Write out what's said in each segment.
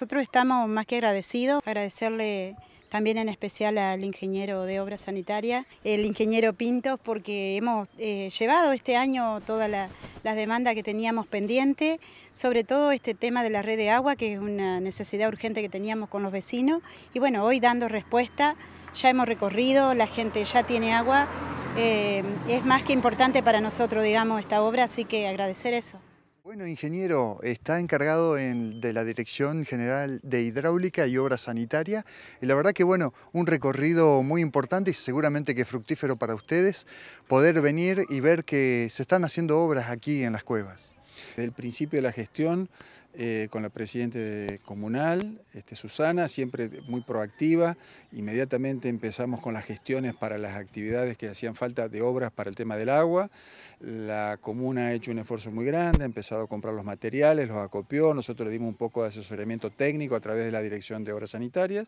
Nosotros estamos más que agradecidos, agradecerle también en especial al ingeniero de obra sanitaria, el ingeniero Pintos, porque hemos eh, llevado este año todas las demandas que teníamos pendiente, sobre todo este tema de la red de agua, que es una necesidad urgente que teníamos con los vecinos. Y bueno, hoy dando respuesta, ya hemos recorrido, la gente ya tiene agua, eh, es más que importante para nosotros, digamos, esta obra, así que agradecer eso. Bueno, ingeniero, está encargado de la Dirección General de Hidráulica y Obra Sanitaria. Y la verdad que, bueno, un recorrido muy importante y seguramente que fructífero para ustedes poder venir y ver que se están haciendo obras aquí en las cuevas. Desde el principio de la gestión eh, con la Presidenta comunal, este, Susana, siempre muy proactiva. Inmediatamente empezamos con las gestiones para las actividades que hacían falta de obras para el tema del agua. La comuna ha hecho un esfuerzo muy grande, ha empezado a comprar los materiales, los acopió, nosotros le dimos un poco de asesoramiento técnico a través de la Dirección de Obras Sanitarias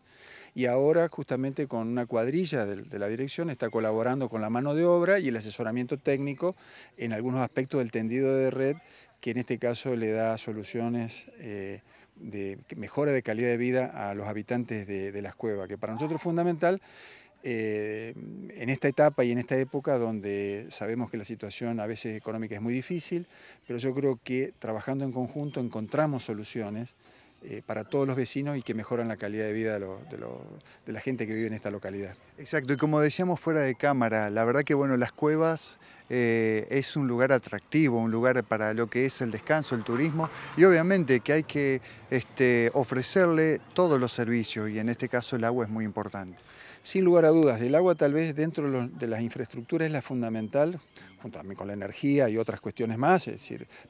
y ahora justamente con una cuadrilla de la dirección está colaborando con la mano de obra y el asesoramiento técnico en algunos aspectos del tendido de red que en este caso le da soluciones eh, de mejora de calidad de vida a los habitantes de, las cuevas, que para nosotros es fundamental eh, en esta etapa y en esta época donde sabemos que la situación a veces económica es muy difícil, pero yo creo que trabajando en conjunto encontramos soluciones eh, para todos los vecinos y que mejoran la calidad de vida de, de, la gente que vive en esta localidad. Exacto, y como decíamos fuera de cámara, la verdad que bueno, las cuevas eh, es un lugar atractivo, un lugar para lo que es el descanso, el turismo y obviamente que hay que este, ofrecerle todos los servicios y en este caso el agua es muy importante. Sin lugar a dudas, el agua tal vez dentro de las infraestructuras es la fundamental, junto también con la energía y otras cuestiones más,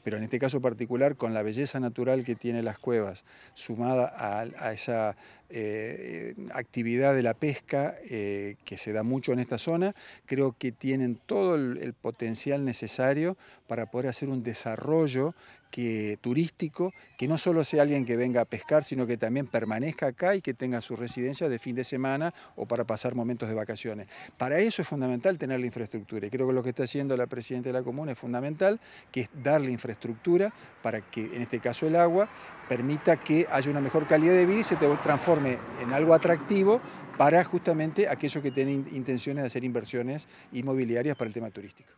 pero en este caso particular con la belleza natural que tiene las cuevas, sumada a esa eh, actividad de la pesca eh, que se da mucho en esta zona, creo que tienen todo el, potencial necesario para poder hacer un desarrollo que, turístico, que no solo sea alguien que venga a pescar, sino que también permanezca acá y que tenga su residencia de fin de semana o para pasar momentos de vacaciones. Para eso es fundamental tener la infraestructura y creo que lo que está haciendo la Presidenta de la Comuna es fundamental, que es darle infraestructura para que, en este caso el agua, permita que haya una mejor calidad de vida y se transforme en algo atractivo para justamente aquellos que tienen intenciones de hacer inversiones inmobiliarias para el tema turístico.